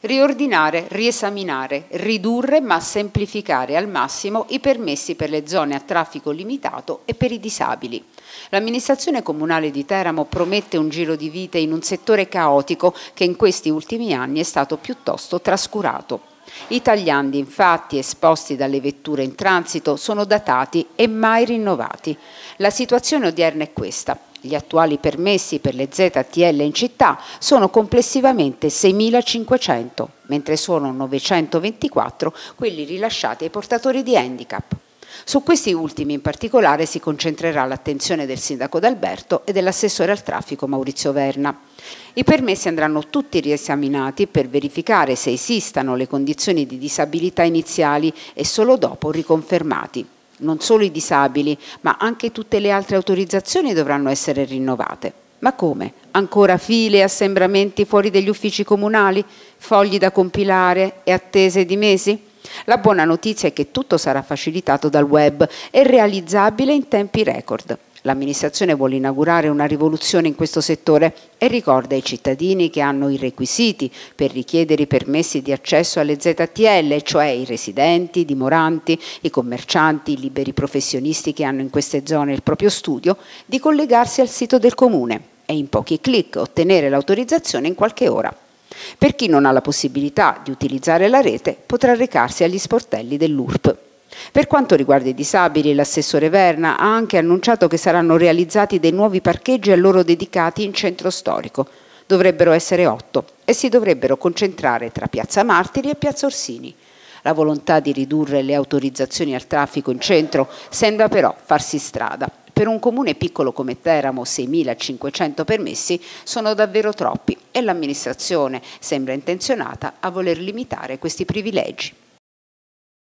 riordinare, riesaminare, ridurre ma semplificare al massimo i permessi per le zone a traffico limitato e per i disabili. L'amministrazione comunale di Teramo promette un giro di vite in un settore caotico che in questi ultimi anni è stato piuttosto trascurato. I tagliandi infatti esposti dalle vetture in transito sono datati e mai rinnovati. La situazione odierna è questa. Gli attuali permessi per le ZTL in città sono complessivamente 6.500, mentre sono 924 quelli rilasciati ai portatori di handicap. Su questi ultimi in particolare si concentrerà l'attenzione del sindaco d'Alberto e dell'assessore al traffico Maurizio Verna. I permessi andranno tutti riesaminati per verificare se esistano le condizioni di disabilità iniziali e solo dopo riconfermati. Non solo i disabili, ma anche tutte le altre autorizzazioni dovranno essere rinnovate. Ma come? Ancora file e assembramenti fuori degli uffici comunali? Fogli da compilare e attese di mesi? La buona notizia è che tutto sarà facilitato dal web e realizzabile in tempi record. L'amministrazione vuole inaugurare una rivoluzione in questo settore e ricorda ai cittadini che hanno i requisiti per richiedere i permessi di accesso alle ZTL, cioè i residenti, i dimoranti, i commercianti, i liberi professionisti che hanno in queste zone il proprio studio, di collegarsi al sito del comune e in pochi clic ottenere l'autorizzazione in qualche ora. Per chi non ha la possibilità di utilizzare la rete potrà recarsi agli sportelli dell'URP. Per quanto riguarda i disabili, l'assessore Verna ha anche annunciato che saranno realizzati dei nuovi parcheggi a loro dedicati in centro storico. Dovrebbero essere otto e si dovrebbero concentrare tra Piazza Martiri e Piazza Orsini. La volontà di ridurre le autorizzazioni al traffico in centro sembra però farsi strada per un comune piccolo come Teramo 6.500 permessi sono davvero troppi e l'amministrazione sembra intenzionata a voler limitare questi privilegi.